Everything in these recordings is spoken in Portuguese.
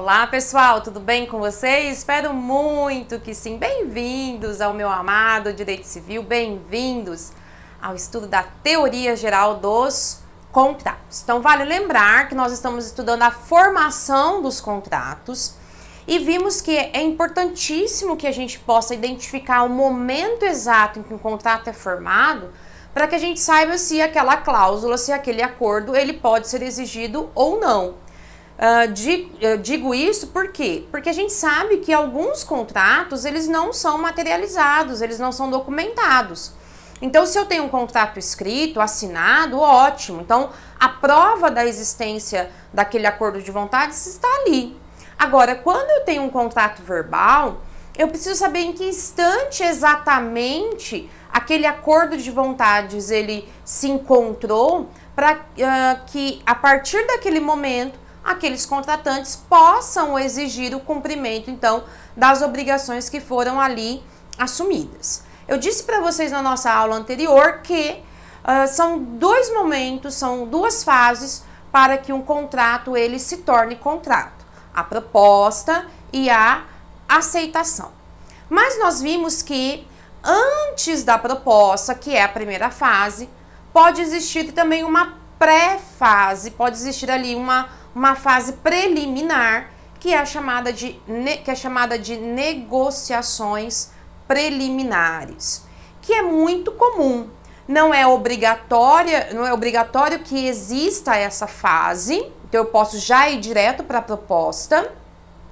Olá pessoal, tudo bem com vocês? Espero muito que sim. Bem-vindos ao meu amado Direito Civil, bem-vindos ao estudo da teoria geral dos contratos. Então, vale lembrar que nós estamos estudando a formação dos contratos e vimos que é importantíssimo que a gente possa identificar o momento exato em que um contrato é formado para que a gente saiba se aquela cláusula, se aquele acordo, ele pode ser exigido ou não. Uh, ah, digo, eh, digo isso por quê? Porque a gente sabe que alguns contratos eles não são materializados, eles não são documentados. Então, se eu tenho um contrato escrito, assinado, ótimo. Então, a prova da existência daquele acordo de vontades está ali. Agora, quando eu tenho um contrato verbal, eu preciso saber em que instante exatamente aquele acordo de vontades ele se encontrou para uh, ah, que a partir daquele momento aqueles contratantes possam exigir o cumprimento, então, das obrigações que foram ali assumidas. Eu disse para vocês na nossa aula anterior que uh, são dois momentos, são duas fases para que um contrato ele se torne contrato: a proposta e a aceitação. Mas nós vimos que antes da proposta, que é a primeira fase, pode existir também uma pré-fase, pode existir ali uma uma fase preliminar que é chamada de, que é chamada de negociações preliminares, que é muito comum. Não é obrigatória, não é obrigatório que exista essa fase. Então eu posso já ir direto para a proposta,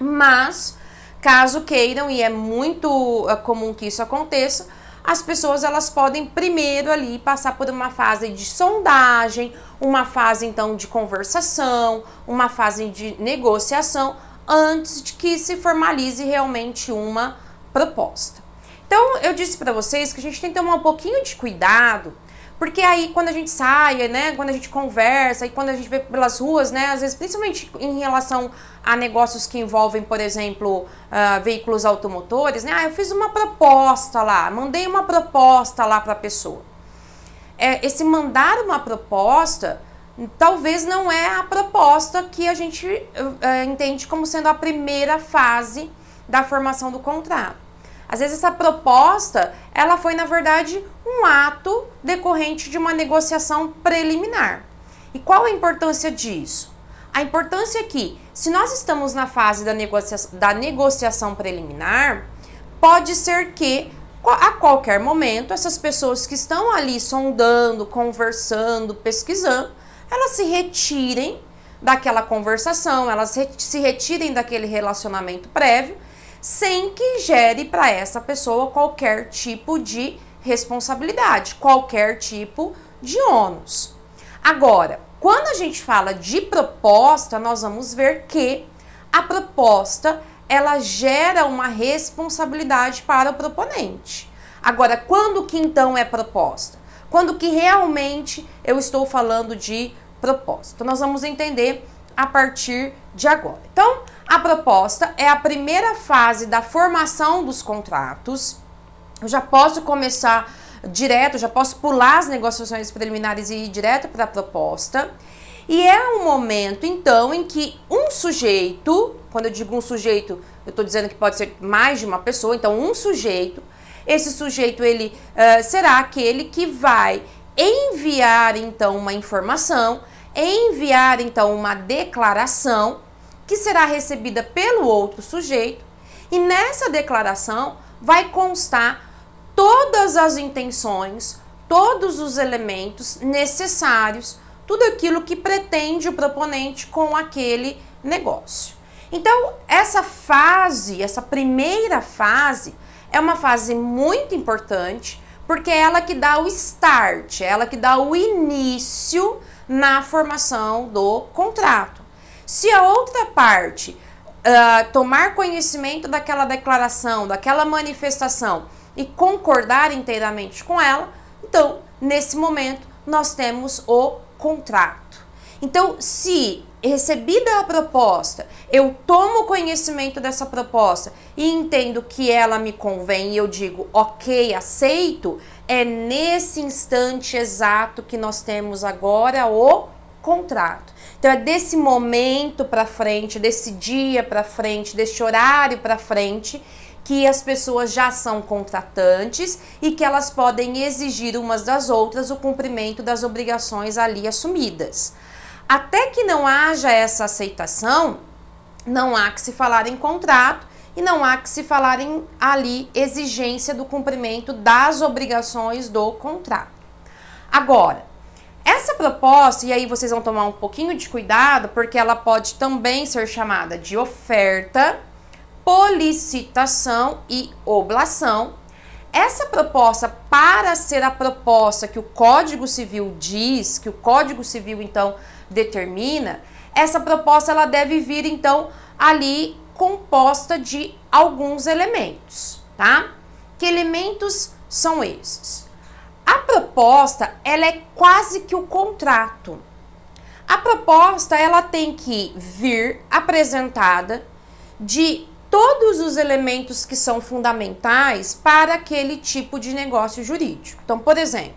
mas caso queiram e é muito é comum que isso aconteça, as pessoas elas podem primeiro ali passar por uma fase de sondagem, uma fase então de conversação, uma fase de negociação antes de que se formalize realmente uma proposta. Então eu disse para vocês que a gente tem que tomar um pouquinho de cuidado porque aí quando a gente sai, né, quando a gente conversa e quando a gente vê pelas ruas, né, às vezes principalmente em relação a negócios que envolvem, por exemplo, uh, veículos automotores, né, ah, eu fiz uma proposta lá, mandei uma proposta lá para a pessoa. É, esse mandar uma proposta talvez não é a proposta que a gente uh, entende como sendo a primeira fase da formação do contrato. Às vezes essa proposta, ela foi na verdade um ato decorrente de uma negociação preliminar. E qual a importância disso? A importância é que, se nós estamos na fase da, negocia da negociação preliminar, pode ser que a qualquer momento essas pessoas que estão ali sondando, conversando, pesquisando, elas se retirem daquela conversação, elas se retirem daquele relacionamento prévio sem que gere para essa pessoa qualquer tipo de responsabilidade, qualquer tipo de ônus. Agora, quando a gente fala de proposta, nós vamos ver que a proposta ela gera uma responsabilidade para o proponente. Agora, quando que então é proposta? Quando que realmente eu estou falando de proposta? Nós vamos entender a partir de agora. Então, a proposta é a primeira fase da formação dos contratos. Eu já posso começar direto, já posso pular as negociações preliminares e ir direto para a proposta. E é um momento, então, em que um sujeito, quando eu digo um sujeito, eu estou dizendo que pode ser mais de uma pessoa, então um sujeito, esse sujeito ele uh, será aquele que vai enviar então uma informação, enviar então uma declaração que será recebida pelo outro sujeito, e nessa declaração vai constar todas as intenções, todos os elementos necessários, tudo aquilo que pretende o proponente com aquele negócio. Então, essa fase, essa primeira fase, é uma fase muito importante, porque é ela que dá o start, é ela que dá o início na formação do contrato. Se a outra parte uh, tomar conhecimento daquela declaração, daquela manifestação e concordar inteiramente com ela, então, nesse momento, nós temos o contrato. Então, se recebida a proposta, eu tomo conhecimento dessa proposta e entendo que ela me convém e eu digo, ok, aceito, é nesse instante exato que nós temos agora o contrato. Então é desse momento para frente, desse dia para frente, desse horário para frente que as pessoas já são contratantes e que elas podem exigir umas das outras o cumprimento das obrigações ali assumidas. Até que não haja essa aceitação, não há que se falar em contrato e não há que se falar em ali exigência do cumprimento das obrigações do contrato. Agora, essa proposta, e aí vocês vão tomar um pouquinho de cuidado, porque ela pode também ser chamada de oferta, policitação e oblação. Essa proposta, para ser a proposta que o Código Civil diz, que o Código Civil então determina, essa proposta ela deve vir então ali composta de alguns elementos, tá? Que elementos são esses? A proposta, ela é quase que o contrato. A proposta, ela tem que vir apresentada de todos os elementos que são fundamentais para aquele tipo de negócio jurídico. Então, por exemplo,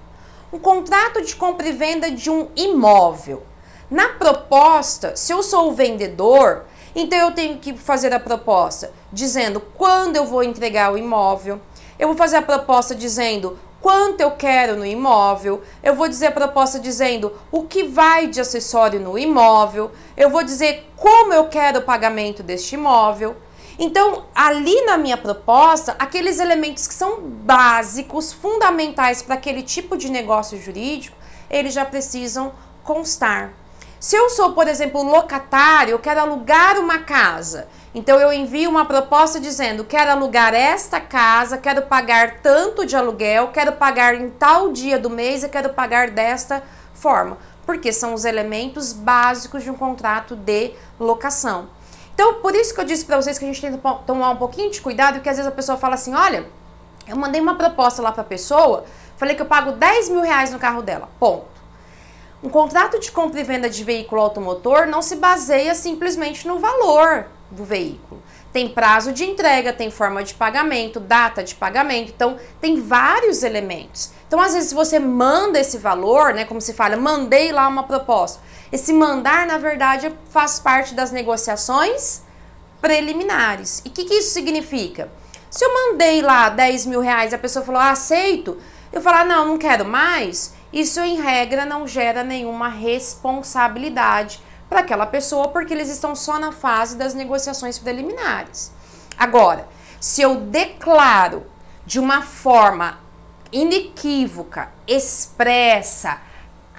um contrato de compra e venda de um imóvel. Na proposta, se eu sou o vendedor, então eu tenho que fazer a proposta dizendo quando eu vou entregar o imóvel. Eu vou fazer a proposta dizendo quanto eu quero no imóvel, eu vou dizer a proposta dizendo o que vai de acessório no imóvel, eu vou dizer como eu quero o pagamento deste imóvel. Então, ali na minha proposta, aqueles elementos que são básicos, fundamentais para aquele tipo de negócio jurídico, eles já precisam constar. Se eu sou, por exemplo, locatário, eu quero alugar uma casa então eu envio uma proposta dizendo: quero alugar esta casa, quero pagar tanto de aluguel, quero pagar em tal dia do mês e quero pagar desta forma, porque são os elementos básicos de um contrato de locação. Então, por isso que eu disse para vocês que a gente tem que tomar um pouquinho de cuidado, porque às vezes a pessoa fala assim: olha, eu mandei uma proposta lá para a pessoa, falei que eu pago 10 mil reais no carro dela. Ponto. Um contrato de compra e venda de veículo automotor não se baseia simplesmente no valor do veículo. Tem prazo de entrega, tem forma de pagamento, data de pagamento, então tem vários elementos. Então, às vezes, você manda esse valor, né? Como se fala, mandei lá uma proposta. Esse mandar, na verdade, faz parte das negociações preliminares. E o que, que isso significa? Se eu mandei lá 10 mil reais e a pessoa falou, ah, aceito, eu falar, ah, não, não quero mais, isso em regra não gera nenhuma responsabilidade para aquela pessoa porque eles estão só na fase das negociações preliminares. Agora, se eu declaro de uma forma inequívoca, expressa,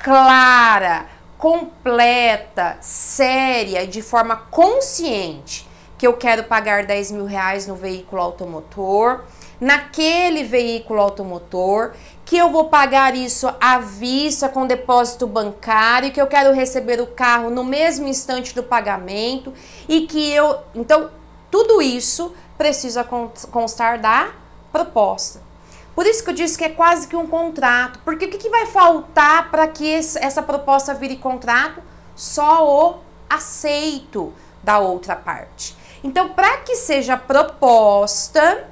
clara, completa, séria e de forma consciente que eu quero pagar 10 mil reais no veículo automotor, naquele veículo automotor que eu vou pagar isso à vista com depósito bancário, que eu quero receber o carro no mesmo instante do pagamento e que eu, então, tudo isso precisa constar da proposta. Por isso que eu disse que é quase que um contrato, porque o que, que vai faltar para que esse, essa proposta vire contrato? Só o aceito da outra parte. Então, para que seja proposta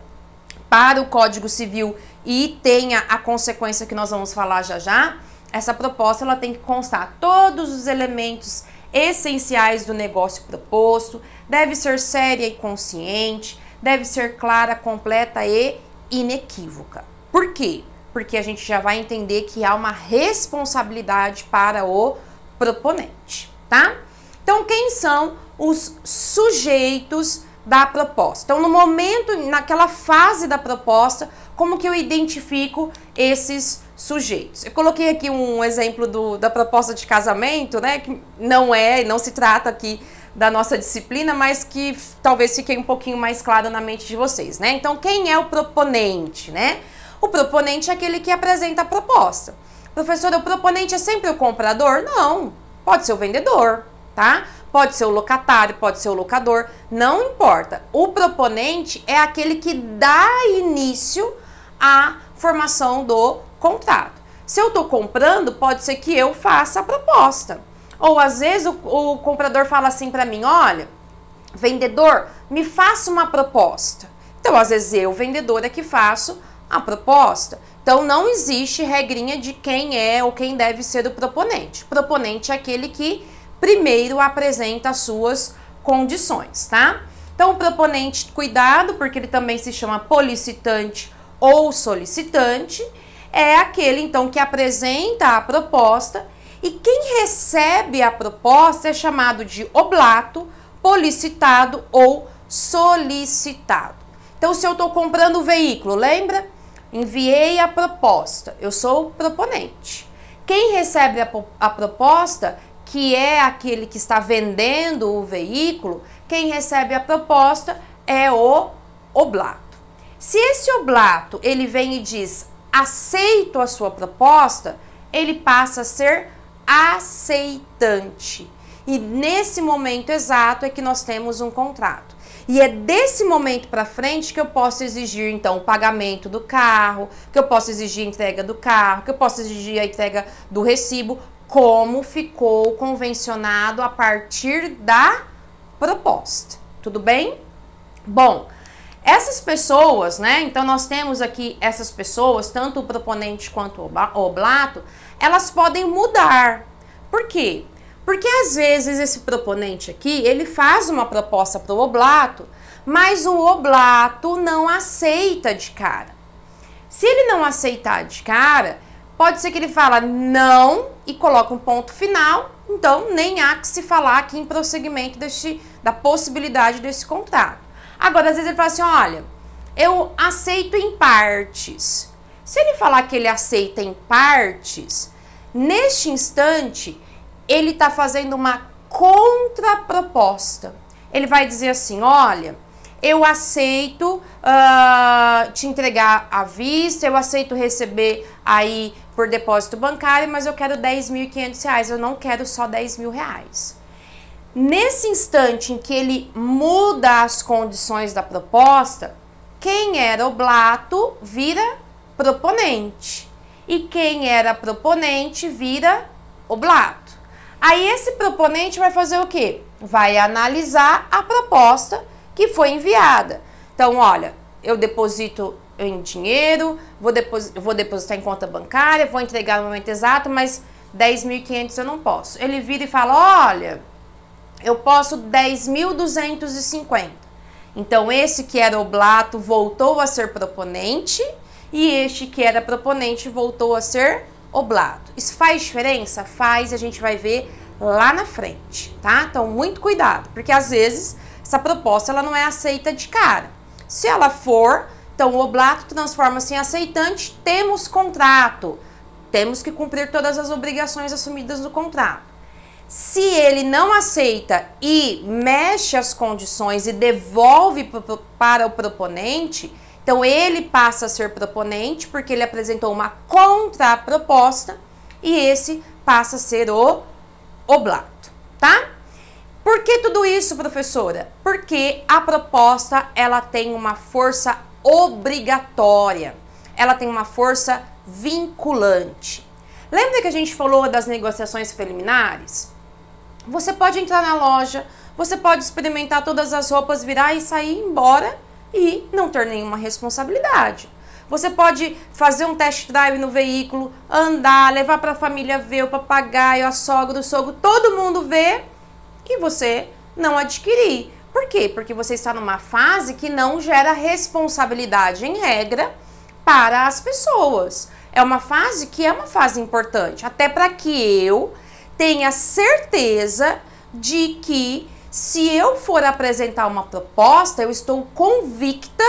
para o Código Civil e tenha a consequência que nós vamos falar já já, essa proposta ela tem que constar todos os elementos essenciais do negócio proposto, deve ser séria e consciente, deve ser clara, completa e inequívoca. Por quê? Porque a gente já vai entender que há uma responsabilidade para o proponente, tá? Então, quem são os sujeitos da proposta. Então, no momento, naquela fase da proposta, como que eu identifico esses sujeitos? Eu coloquei aqui um exemplo do, da proposta de casamento, né? Que não é, não se trata aqui da nossa disciplina, mas que talvez fique um pouquinho mais claro na mente de vocês, né? Então, quem é o proponente, né? O proponente é aquele que apresenta a proposta. Professora, o proponente é sempre o comprador? Não, pode ser o vendedor, tá? Pode ser o locatário, pode ser o locador, não importa. O proponente é aquele que dá início à formação do contrato. Se eu estou comprando, pode ser que eu faça a proposta. Ou às vezes o, o comprador fala assim para mim: olha, vendedor, me faça uma proposta. Então, às vezes eu, vendedor, é que faço a proposta. Então, não existe regrinha de quem é ou quem deve ser o proponente. Proponente é aquele que primeiro apresenta as suas condições, tá? Então, o proponente, cuidado, porque ele também se chama policitante ou solicitante, é aquele então que apresenta a proposta e quem recebe a proposta é chamado de oblato, policitado ou solicitado. Então, se eu estou comprando o um veículo, lembra? Enviei a proposta, eu sou o proponente. Quem recebe a, a proposta que é aquele que está vendendo o veículo, quem recebe a proposta é o oblato. Se esse oblato ele vem e diz aceito a sua proposta, ele passa a ser aceitante. E nesse momento exato é que nós temos um contrato. E é desse momento para frente que eu posso exigir então o pagamento do carro, que eu posso exigir a entrega do carro, que eu posso exigir a entrega do recibo, como ficou convencionado a partir da proposta. Tudo bem? Bom, essas pessoas, né? Então nós temos aqui essas pessoas, tanto o proponente quanto o oblato, elas podem mudar. Por quê? Porque às vezes esse proponente aqui, ele faz uma proposta para o oblato, mas o oblato não aceita de cara. Se ele não aceitar de cara, Pode ser que ele fala não e coloca um ponto final, então nem há que se falar aqui em prosseguimento deste, da possibilidade desse contrato. Agora, às vezes ele fala assim, olha, eu aceito em partes. Se ele falar que ele aceita em partes, neste instante, ele está fazendo uma contraproposta. Ele vai dizer assim, olha, eu aceito uh, te entregar à vista, eu aceito receber aí por depósito bancário, mas eu quero 10.500 reais, eu não quero só 10 mil reais. Nesse instante em que ele muda as condições da proposta, quem era oblato vira proponente e quem era proponente vira oblato. Aí esse proponente vai fazer o quê? Vai analisar a proposta que foi enviada. Então, olha, eu deposito em dinheiro, vou, depos vou depositar em conta bancária, vou entregar no momento exato, mas 10.500 eu não posso. Ele vira e fala: olha, eu posso 10.250. Então, esse que era oblato voltou a ser proponente e este que era proponente voltou a ser oblato. Isso faz diferença? Faz, a gente vai ver lá na frente, tá? Então, muito cuidado, porque às vezes essa proposta ela não é aceita de cara. Se ela for, então o oblato transforma-se em aceitante, temos contrato. Temos que cumprir todas as obrigações assumidas no contrato. Se ele não aceita e mexe as condições e devolve para o proponente, então ele passa a ser proponente porque ele apresentou uma contraproposta e esse passa a ser o oblato, tá? Por que tudo isso, professora? Porque a proposta ela tem uma força obrigatória, ela tem uma força vinculante. Lembra que a gente falou das negociações preliminares? Você pode entrar na loja, você pode experimentar todas as roupas, virar e sair embora e não ter nenhuma responsabilidade. Você pode fazer um test drive no veículo, andar, levar para a família ver o papagaio, a sogra, o sogro, todo mundo ver que você não adquirir. Por quê? Porque você está numa fase que não gera responsabilidade em regra para as pessoas. É uma fase que é uma fase importante, até para que eu tenha certeza de que se eu for apresentar uma proposta, eu estou convicta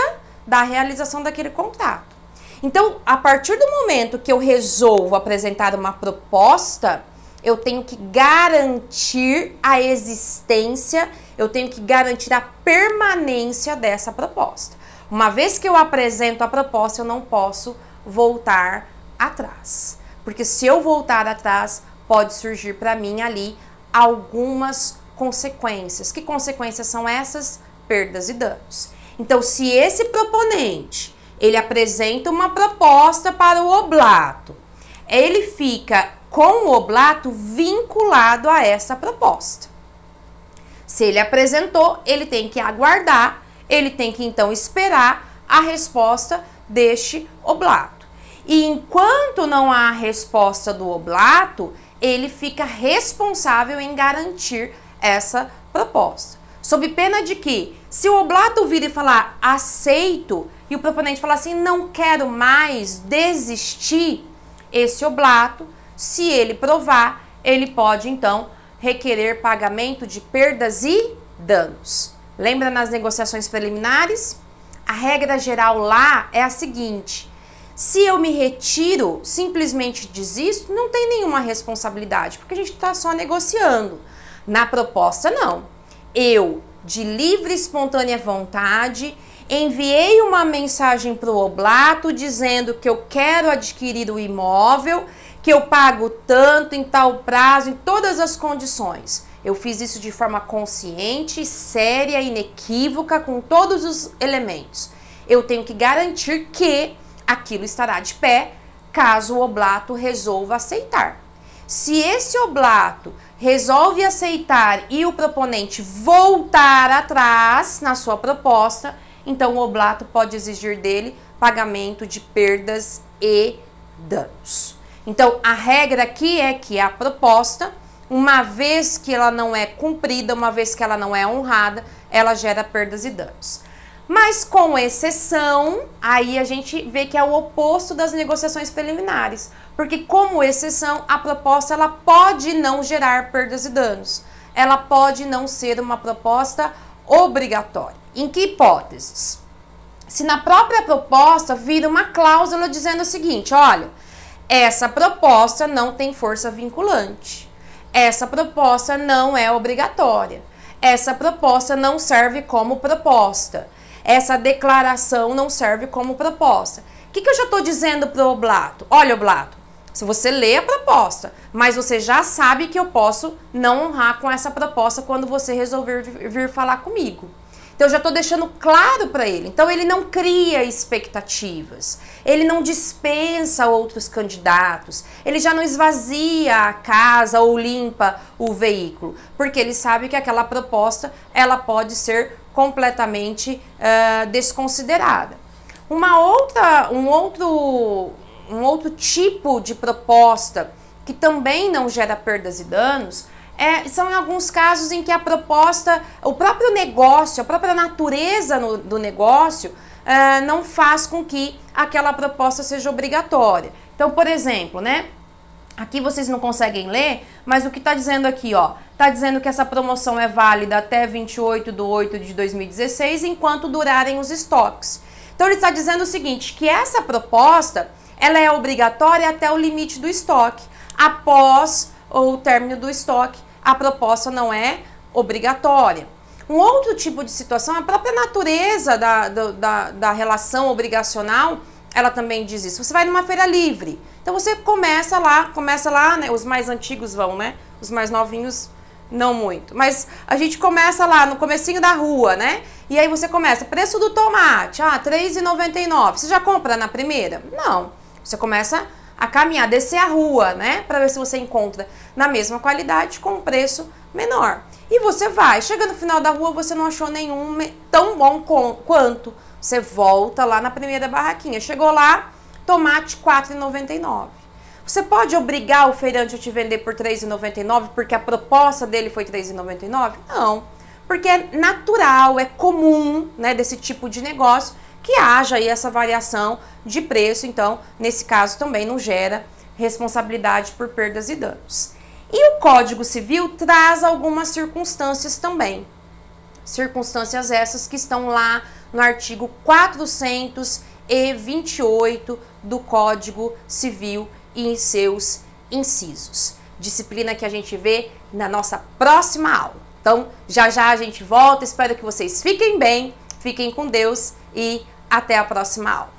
da realização daquele contrato. Então, a partir do momento que eu resolvo apresentar uma proposta, eu tenho que garantir a existência, eu tenho que garantir a permanência dessa proposta. Uma vez que eu apresento a proposta, eu não posso voltar atrás. Porque se eu voltar atrás, pode surgir para mim ali algumas consequências. Que consequências são essas? Perdas e danos. Então, se esse proponente, ele apresenta uma proposta para o oblato, ele fica com o oblato vinculado a essa proposta. Se ele apresentou, ele tem que aguardar, ele tem que então esperar a resposta deste oblato. E enquanto não há resposta do oblato, ele fica responsável em garantir essa proposta. Sob pena de que, se o oblato vir e falar aceito, e o proponente falar assim, não quero mais desistir, esse oblato se ele provar, ele pode então requerer pagamento de perdas e danos. Lembra nas negociações preliminares? A regra geral lá é a seguinte: se eu me retiro, simplesmente desisto, não tem nenhuma responsabilidade, porque a gente está só negociando. Na proposta, não. Eu, de livre e espontânea vontade, enviei uma mensagem para o oblato dizendo que eu quero adquirir o imóvel que eu pago tanto em tal prazo, em todas as condições. Eu fiz isso de forma consciente, séria, inequívoca, com todos os elementos. Eu tenho que garantir que aquilo estará de pé caso o oblato resolva aceitar. Se esse oblato resolve aceitar e o proponente voltar atrás na sua proposta, então o oblato pode exigir dele pagamento de perdas e danos. Então, a regra aqui é que é a proposta, uma vez que ela não é cumprida, uma vez que ela não é honrada, ela gera perdas e danos. Mas com exceção, aí a gente vê que é o oposto das negociações preliminares, porque como exceção, a proposta ela pode não gerar perdas e danos. Ela pode não ser uma proposta obrigatória. Em que hipóteses? Se na própria proposta vira uma cláusula dizendo o seguinte, olha, essa proposta não tem força vinculante. Essa proposta não é obrigatória. Essa proposta não serve como proposta. Essa declaração não serve como proposta. O que, que eu já estou dizendo para o Oblato? Olha, Oblato, se você lê a proposta, mas você já sabe que eu posso não honrar com essa proposta quando você resolver vir falar comigo. Então eu já estou deixando claro para ele. Então ele não cria expectativas, ele não dispensa outros candidatos, ele já não esvazia a casa ou limpa o veículo, porque ele sabe que aquela proposta ela pode ser completamente uh, desconsiderada. Uma outra, um outro, um outro tipo de proposta que também não gera perdas e danos é, são em alguns casos em que a proposta, o próprio negócio, a própria natureza no, do negócio é, não faz com que aquela proposta seja obrigatória. Então, por exemplo, né? Aqui vocês não conseguem ler, mas o que está dizendo aqui, ó, está dizendo que essa promoção é válida até 28 de 8 de 2016, enquanto durarem os estoques. Então ele está dizendo o seguinte, que essa proposta, ela é obrigatória até o limite do estoque. Após ou o término do estoque, a proposta não é obrigatória. Um outro tipo de situação, a própria natureza da, da, da relação obrigacional, ela também diz isso. Você vai numa feira livre. Então você começa lá, começa lá, né? Os mais antigos vão, né? Os mais novinhos não muito. Mas a gente começa lá no comecinho da rua, né? E aí você começa, preço do tomate, ah, R$3,99. Você já compra na primeira? Não. Você começa a caminhar, descer a rua, né? Para ver se você encontra na mesma qualidade com um preço menor. E você vai, chega no final da rua, você não achou nenhum tão bom com, quanto. Você volta lá na primeira barraquinha. Chegou lá, tomate R$ 4,99. Você pode obrigar o feirante a te vender por R$ 3,99 porque a proposta dele foi R$ 3,99? Não. Porque é natural, é comum, né, desse tipo de negócio que haja aí essa variação de preço, então, nesse caso também não gera responsabilidade por perdas e danos. E o Código Civil traz algumas circunstâncias também. Circunstâncias essas que estão lá no artigo 428 do Código Civil e em seus incisos. Disciplina que a gente vê na nossa próxima aula. Então, já já a gente volta. Espero que vocês fiquem bem, fiquem com Deus e até a próxima aula.